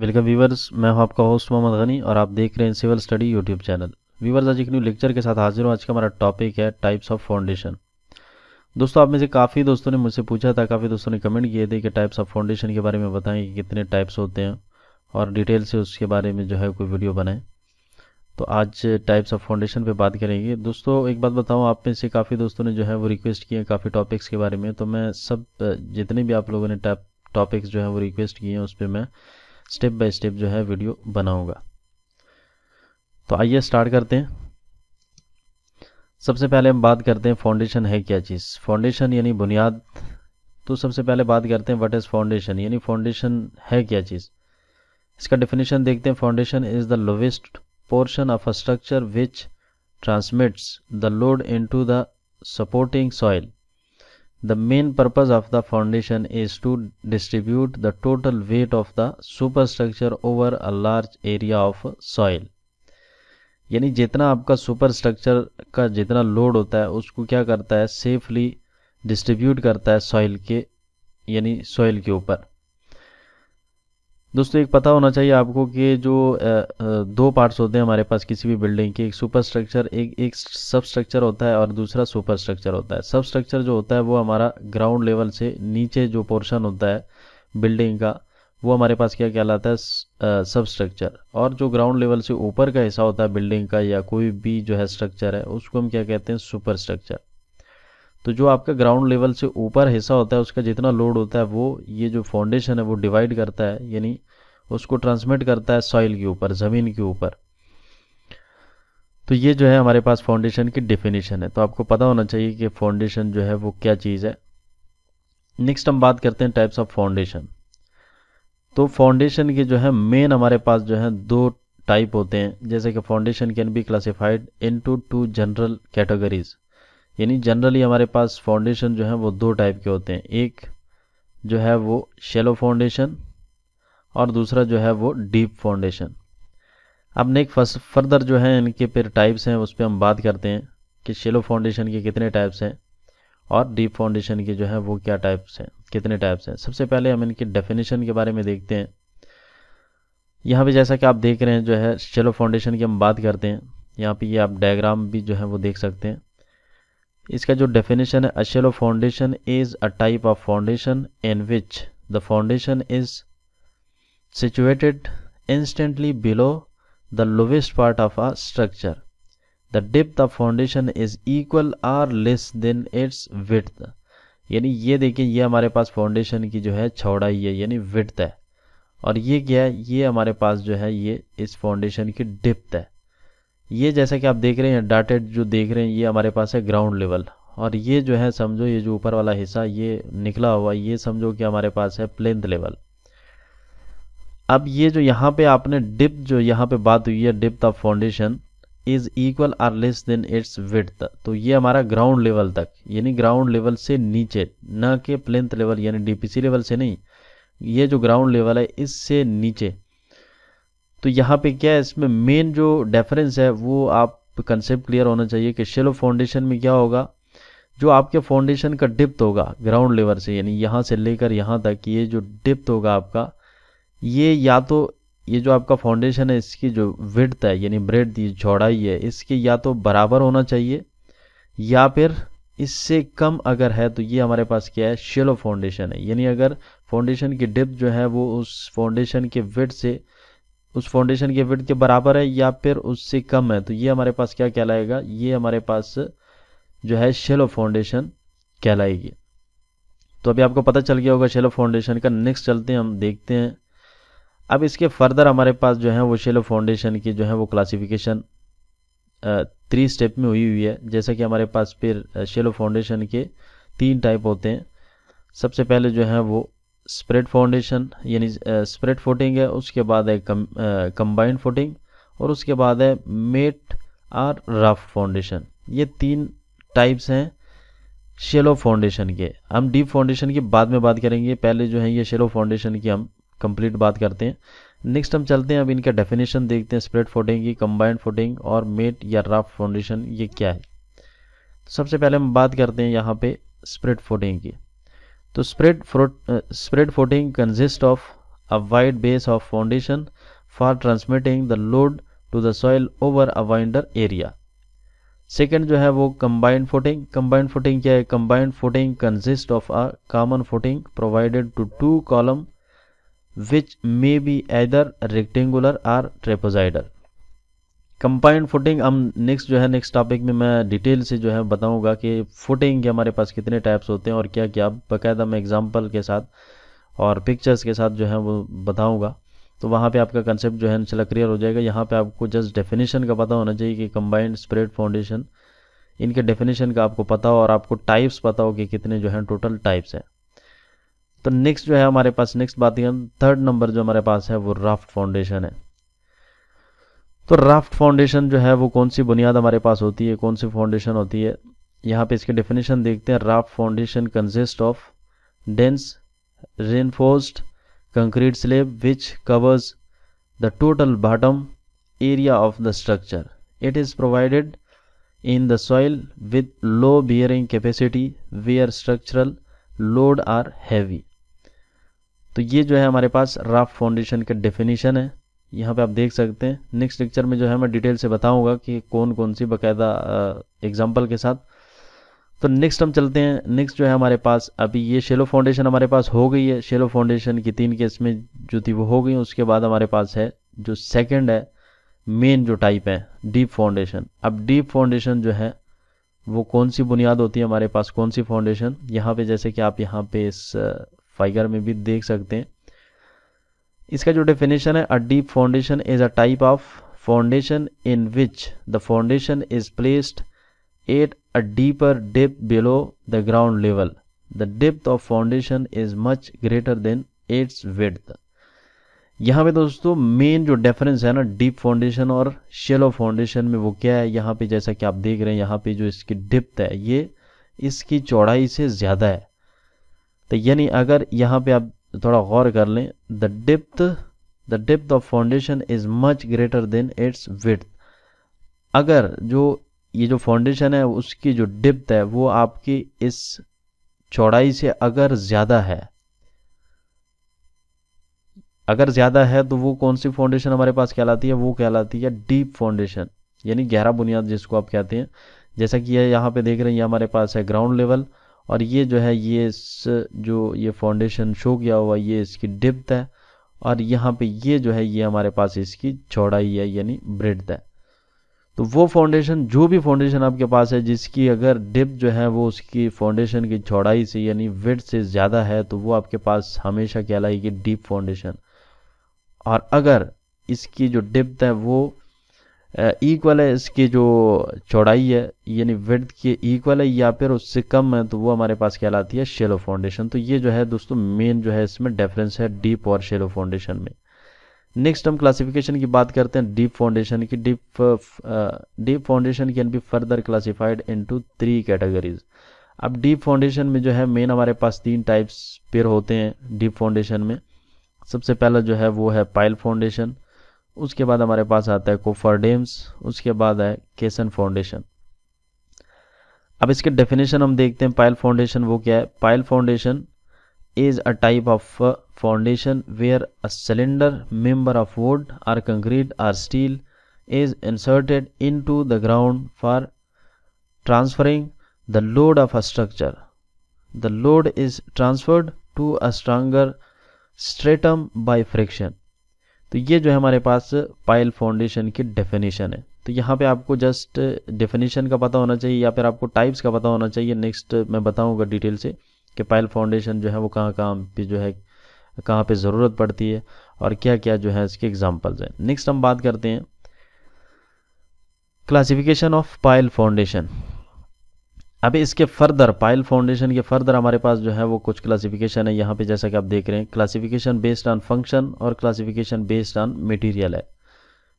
Welcome viewers मैं हूं आपका होस्ट मोहम्मद गनी और आप देख रहे हैं civil study YouTube channel viewers आज एक न्यू लेक्चर के साथ हाजिर हूं आज का हमारा टॉपिक है टाइप्स ऑफ फाउंडेशन दोस्तों आप में से काफ़ी दोस्तों ने मुझसे पूछा था काफ़ी दोस्तों ने कमेंट किए थे कि टाइप्स ऑफ फाउंडेशन के बारे में बताएं कि कितने टाइप्स होते हैं और डिटेल से उसके बारे में जो है कोई वीडियो बनाएं तो आज टाइप्स ऑफ फाउंडेशन पर बात करेंगे दोस्तों एक बात बताऊँ आप में से काफ़ी दोस्तों ने जो है वो रिक्वेस्ट किए काफ़ी टॉपिक्स के बारे में तो मैं सब जितने भी आप लोगों ने टॉपिक्स जो है वो रिक्वेस्ट किए हैं उस पर मैं स्टेप बाय स्टेप जो है वीडियो बनाऊंगा तो आइए स्टार्ट करते हैं सबसे पहले हम बात करते हैं फाउंडेशन है क्या चीज़ फाउंडेशन यानी बुनियाद तो सबसे पहले बात करते हैं व्हाट इज़ फाउंडेशन यानी फाउंडेशन है क्या चीज़ इसका डिफिनेशन देखते हैं foundation is the lowest portion of a structure which transmits the load into the supporting soil The main purpose of the foundation is to distribute the total weight of the superstructure over a large area of soil. यानी जितना आपका superstructure का जितना load होता है उसको क्या करता है सेफली डिस्ट्रीब्यूट करता है सॉइल के यानी सॉइल के ऊपर दोस्तों एक पता होना चाहिए आपको कि जो दो पार्ट्स होते हैं हमारे पास किसी भी बिल्डिंग के एक सुपर स्ट्रक्चर एक एक सब स्ट्रक्चर होता है और दूसरा सुपर स्ट्रक्चर होता है सब स्ट्रक्चर जो होता है वो हमारा ग्राउंड लेवल से नीचे जो पोर्शन होता है बिल्डिंग का वो हमारे पास क्या कहलाता है सब स्ट्रक्चर और जो ग्राउंड लेवल से ऊपर का हिस्सा होता है बिल्डिंग का या कोई भी जो है स्ट्रक्चर है उसको हम क्या कहते हैं सुपर स्ट्रक्चर तो जो आपका ग्राउंड लेवल से ऊपर हिस्सा होता है उसका जितना लोड होता है वो ये जो फाउंडेशन है वो डिवाइड करता है यानी उसको ट्रांसमिट करता है सॉइल के ऊपर ज़मीन के ऊपर तो ये जो है हमारे पास फाउंडेशन की डिफिनेशन है तो आपको पता होना चाहिए कि फाउंडेशन जो है वो क्या चीज़ है नेक्स्ट हम बात करते हैं टाइप्स ऑफ फाउंडेशन तो फाउंडेशन के जो है मेन हमारे पास जो है दो टाइप होते हैं जैसे कि foundation can be classified into two general categories यानी जनरली हमारे पास फाउंडेशन जो है वो दो टाइप के होते हैं एक जो है वो शेलो फाउंडेशन और दूसरा जो है वो डीप फाउंडेशन अब नेक फर्दर जो है इनके फिर टाइप्स हैं उस पर हम बात करते हैं कि शेलो फाउंडेशन के कितने टाइप्स हैं और डीप फाउंडेशन के जो है वो क्या टाइप्स हैं कितने टाइप्स हैं सबसे पहले हम इनके डेफिनेशन के बारे में देखते हैं यहाँ पे जैसा कि आप देख रहे हैं जो है शेलो फाउंडेशन की हम बात करते हैं यहाँ पे ये आप डायग्राम भी जो है वो देख सकते हैं इसका जो डेफिनेशन है a shallow of foundation is a type of foundation in which the foundation is situated instantly below the lowest part of a structure the depth of foundation is equal or less than its width यानी ये देखिए ये हमारे पास foundation की जो है छौड़ाई है यानी विथ है और ये क्या है ये हमारे पास जो है ये इस फाउंडेशन की डिप्थ है ये जैसा कि आप देख रहे हैं डाटेड जो देख रहे हैं ये हमारे पास है ग्राउंड लेवल और ये जो है समझो ये जो ऊपर वाला हिस्सा ये निकला हुआ ये समझो कि हमारे पास है प्लेंथ लेवल अब ये जो यहाँ पे आपने डिप जो यहाँ पे बात हुई है depth of foundation is equal or less than its width तो ये हमारा ग्राउंड लेवल तक यानी ग्राउंड लेवल से नीचे न के प्लेंथ लेवल यानी डीपीसी लेवल से नहीं ये जो ग्राउंड लेवल है इससे नीचे तो यहाँ पे क्या है इसमें मेन जो डेफरेंस है वो आप कंसेप्ट क्लियर होना चाहिए कि शेलो फाउंडेशन में क्या होगा जो आपके फाउंडेशन का डिप्थ होगा ग्राउंड लेवल से यानी यहाँ से लेकर यहाँ तक ये जो डिप्थ होगा आपका ये या तो ये जो आपका फाउंडेशन है इसकी जो विड्थ है यानी ब्रेड दी चौड़ाई है इसके या तो बराबर होना चाहिए या फिर इससे कम अगर है तो ये हमारे पास क्या है शेलो फाउंडेशन है यानी अगर फाउंडेशन की डिप्थ जो है वो उस फाउंडेशन के विड्थ से उस फाउंडेशन के विड्थ के बराबर है या फिर उससे कम है तो ये हमारे पास क्या कहलाएगा ये हमारे पास जो है शेलो फाउंडेशन कहलाएगी तो अभी आपको पता चल गया होगा शेलो फाउंडेशन का नेक्स्ट चलते हैं हम देखते हैं अब इसके फर्दर हमारे पास जो है वो शेलो फाउंडेशन की जो है वो क्लासिफिकेशन थ्री स्टेप में हुई हुई है जैसा कि हमारे पास फिर शेलो फाउंडेशन के तीन टाइप होते हैं सबसे पहले जो है वो स्प्रेड फाउंडेशन यानी स्प्रेड फोटिंग है उसके बाद है कंबाइंड फोटिंग और उसके बाद है मेट और रफ फाउंडेशन ये तीन टाइप्स हैं शेलो फाउंडेशन के हम डीप फाउंडेशन की बाद में बात करेंगे पहले जो है ये शेलो फाउंडेशन की हम कंप्लीट बात करते हैं नेक्स्ट हम चलते हैं अब इनका डेफिनेशन देखते हैं स्प्रेड फोटिंग की कंबाइंड फोटिंग और मेट या रफ फाउंडेशन ये क्या है तो सबसे पहले हम बात करते हैं यहाँ पे स्प्रेड फोटिंग की तो spread spread footing consist of a wide base of foundation for transmitting the load to the soil over a wider area second जो है वो कंबाइंड फोटिंग कंबाइंड फोटिंग क्या है combined footing consist of a common footing provided to two column which may be either rectangular or trapezoidal combined footing हम next जो है next topic में मैं डिटेल से जो है बताऊंगा कि फुटिंग के हमारे पास कितने टाइप्स होते हैं और क्या क्या बाकायदा मैं एग्जांपल के साथ और पिक्चर्स के साथ जो है वो बताऊंगा तो वहाँ पे आपका कंसेप्ट जो है इंशाल्लाह क्लियर हो जाएगा यहाँ पे आपको जस्ट डेफिनेशन का पता होना चाहिए कि कंबाइंड स्प्रेड फाउंडेशन इनके डेफिनेशन का आपको पता हो और आपको टाइप्स पता हो कि कितने जो है टोटल टाइप्स हैं तो नेक्स्ट जो है हमारे पास नेक्स्ट बात थर्ड नंबर जो हमारे पास है वो राफ्ट फाउंडेशन है तो राफ्ट फाउंडेशन जो है वो कौन सी बुनियाद हमारे पास होती है कौन सी फाउंडेशन होती है यहाँ पे इसके डेफिनेशन देखते हैं raft foundation consist of dense reinforced concrete slab which covers the total bottom area of the structure it is provided in the soil with low bearing capacity where structural load are heavy तो ये जो है हमारे पास raft foundation के definition है यहाँ पे आप देख सकते हैं नेक्स्ट लेक्चर में जो है मैं डिटेल से बताऊंगा कि कौन कौन सी बाकायदा एग्जाम्पल के साथ तो नेक्स्ट हम चलते हैं नेक्स्ट जो है हमारे पास अभी ये शेलो फाउंडेशन हमारे पास हो गई है शेलो फाउंडेशन की तीन केस में जो थी वो हो गई उसके बाद हमारे पास है जो सेकेंड है मेन जो टाइप है डीप फाउंडेशन अब डीप फाउंडेशन जो है वो कौन सी बुनियाद होती है हमारे पास कौन सी फाउंडेशन यहाँ पे जैसे कि आप यहाँ पे इस फाइगर में भी देख सकते हैं इसका जो डेफिनेशन है a deep foundation is a type of foundation in which the foundation is placed at a deeper depth below the ground level the depth of foundation is much greater than its width यहाँ पे दोस्तों main जो difference है ना deep foundation और shallow foundation में वो क्या है यहाँ पे जैसा कि आप देख रहे हैं यहाँ पे जो इसकी डिप्थ है ये इसकी चौड़ाई से ज़्यादा है तो यानी अगर यहाँ पे आप थोड़ा गौर कर लें the depth the depth of foundation is much greater than its width अगर जो ये जो फाउंडेशन है उसकी जो डिप्थ है वो आपकी इस चौड़ाई से अगर ज़्यादा है अगर ज़्यादा है तो वो कौन सी फाउंडेशन हमारे पास कहलाती है वो कहलाती है डीप फाउंडेशन यानी गहरा बुनियाद जिसको आप कहते हैं जैसा कि यह यहाँ पे देख रहे हैं ये हमारे पास है ग्राउंड लेवल और ये जो है ये इस जो ये फाउंडेशन शो किया हुआ ये इसकी डिप्थ है और यहाँ पे ये जो है ये हमारे पास इसकी चौड़ाई है यानी ब्रेड है तो वो फाउंडेशन जो भी फाउंडेशन आपके पास है जिसकी अगर डिप जो है वो उसकी फाउंडेशन की चौड़ाई से यानी वेट से ज़्यादा है तो वो आपके पास हमेशा कहलाएगी डीप फाउंडेशन और अगर इसकी जो डिप्थ है वो इक्वल है इसकी जो चौड़ाई है यानी वर्थ के इक्वल है या फिर उससे कम है तो वो हमारे पास क्या लाती है शेलो फाउंडेशन तो ये जो है दोस्तों मेन जो है इसमें डिफरेंस है डीप और शेलो फाउंडेशन में नेक्स्ट हम क्लासिफिकेशन की बात करते हैं डीप फाउंडेशन की deep deep foundation can be further classified to three categories अब डीप फाउंडेशन में जो है मेन हमारे पास तीन टाइप्स पेयर होते हैं डीप फाउंडेशन में सबसे पहला जो है वो है पाइल फाउंडेशन उसके बाद हमारे पास आता है कोफर डेम्स उसके बाद है केसन फाउंडेशन अब इसके डेफिनेशन हम देखते हैं पायल फाउंडेशन वो क्या है pile foundation is a type of foundation where a cylinder member of wood or concrete or steel is inserted into the ground for transferring the load of a structure the load is transferred to a stronger stratum by friction तो ये जो है हमारे पास पायल foundation की definition है तो यहाँ पे आपको जस्ट डेफिनेशन का पता होना चाहिए या फिर आपको टाइप्स का पता होना चाहिए नेक्स्ट मैं बताऊँगा डिटेल से कि पायल फाउंडेशन जो है वो कहाँ कहाँ पे जो है कहाँ पे ज़रूरत पड़ती है और क्या क्या जो है इसके एग्जाम्पल्स हैं नेक्स्ट हम बात करते हैं क्लासिफिकेशन ऑफ पायल फाउंडेशन अभी इसके फर्दर पाइल फाउंडेशन के फर्दर हमारे पास जो है वो कुछ क्लासिफिकेशन है यहाँ पे जैसा कि आप देख रहे हैं क्लासिफिकेशन बेस्ड ऑन फंक्शन और क्लासिफिकेशन बेस्ड ऑन मटेरियल है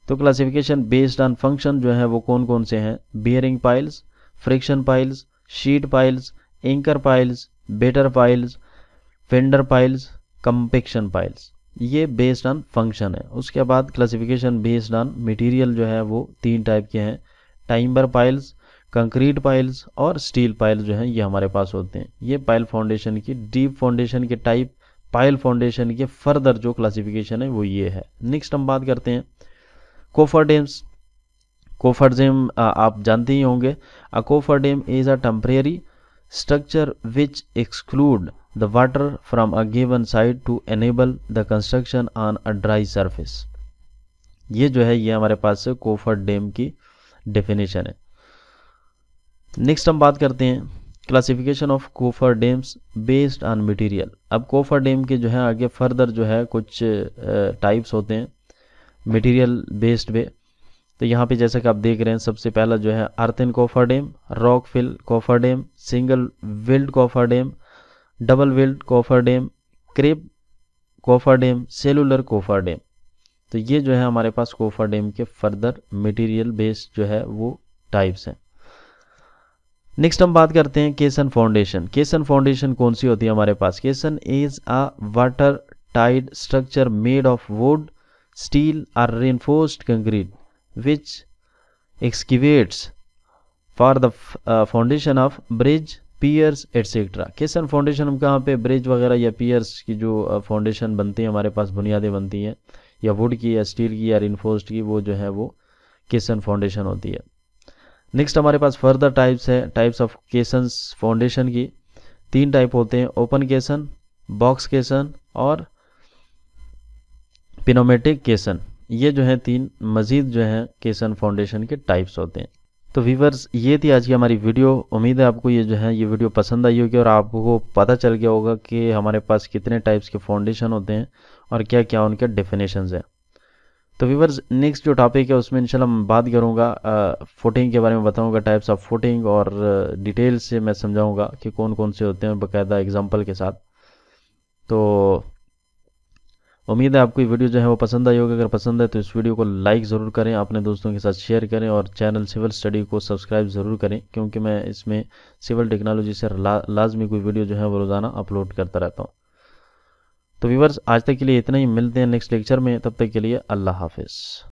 तो क्लासिफिकेशन बेस्ड ऑन फंक्शन जो है वो कौन कौन से हैं bearing piles friction piles sheet piles anchor piles batter piles fender piles compaction piles ये बेस्ड ऑन फंक्शन है उसके बाद क्लासिफिकेशन बेस्ड ऑन मटीरियल जो है वो तीन टाइप के हैं टाइम्बर पाइल्स कंक्रीट पाइल्स और स्टील पाइल जो हैं ये हमारे पास होते हैं ये पाइल फाउंडेशन की डीप फाउंडेशन के टाइप पाइल फाउंडेशन के फर्दर जो क्लासिफिकेशन है वो ये है नेक्स्ट हम बात करते हैं कोफर डेम्स कोफर डेम आप जानते ही होंगे a cofferdam is a temporary structure which exclude the water from a given side to enable the construction on a dry surface ये जो है ये हमारे पास कोफर डेम की डेफिनेशन है नेक्स्ट हम बात करते हैं classification of cofferdams based on material अब कोफर डैम के जो है आगे फर्दर जो है कुछ टाइप्स होते हैं मटेरियल बेस्ड पे तो यहाँ पे जैसा कि आप देख रहे हैं सबसे पहला जो है earthen cofferdam rock fill cofferdam single walled cofferdam double walled cofferdam crib cofferdam cellular cofferdam तो ये जो है हमारे पास कोफर डैम के फर्दर मटीरियल बेस्ड जो है वो टाइप्स हैं नेक्स्ट हम बात करते हैं केसन फाउंडेशन केसन फाउंडेशन कौन सी होती है हमारे पास caisson is a watertight structure made of wood steel or reinforced concrete which excavates for the foundation of bridge piers etcetera caisson foundation हम कहाँ पे ब्रिज वगैरह या पियर्स की जो फाउंडेशन uh, बनती है हमारे पास बुनियादें बनती हैं या वुड की या स्टील की या रेनफोर्स्ड की वो जो है वो केसन फाउंडेशन होती है नेक्स्ट हमारे पास फर्दर टाइप्स है टाइप्स ऑफ केसन फाउंडेशन की तीन टाइप होते हैं ओपन केसन बॉक्स केसन और पिनोमेटिक केसन ये जो है तीन मज़ीद जो है केसन फाउंडेशन के टाइप्स होते हैं तो वीवर्स ये थी आज की हमारी वीडियो उम्मीद है आपको ये जो है ये वीडियो पसंद आई होगी और आपको पता चल गया होगा कि हमारे पास कितने टाइप्स के फाउंडेशन होते हैं और क्या क्या उनके डेफिनेशन हैं तो व्यूवर्स नेक्स्ट जो टॉपिक है उसमें इंशाल्लाह मैं बात करूंगा फोटिंग के बारे में बताऊंगा टाइप्स ऑफ फोटिंग और डिटेल से मैं समझाऊंगा कि कौन कौन से होते हैं बाकायदा एग्जांपल के साथ तो उम्मीद है आपको ये वीडियो जो है वो पसंद आई होगी अगर पसंद है तो इस वीडियो को लाइक ज़रूर करें अपने दोस्तों के साथ शेयर करें और चैनल सिविल स्टडी को सब्सक्राइब ज़रूर करें क्योंकि मैं इसमें सिविल टेक्नोलॉजी से ला, लाजमी कोई वीडियो जो है वो रोज़ाना अपलोड करता रहता हूँ तो व्यूवर्स आज तक के लिए इतना ही मिलते हैं नेक्स्ट लेक्चर में तब तक के लिए अल्लाह हाफिज़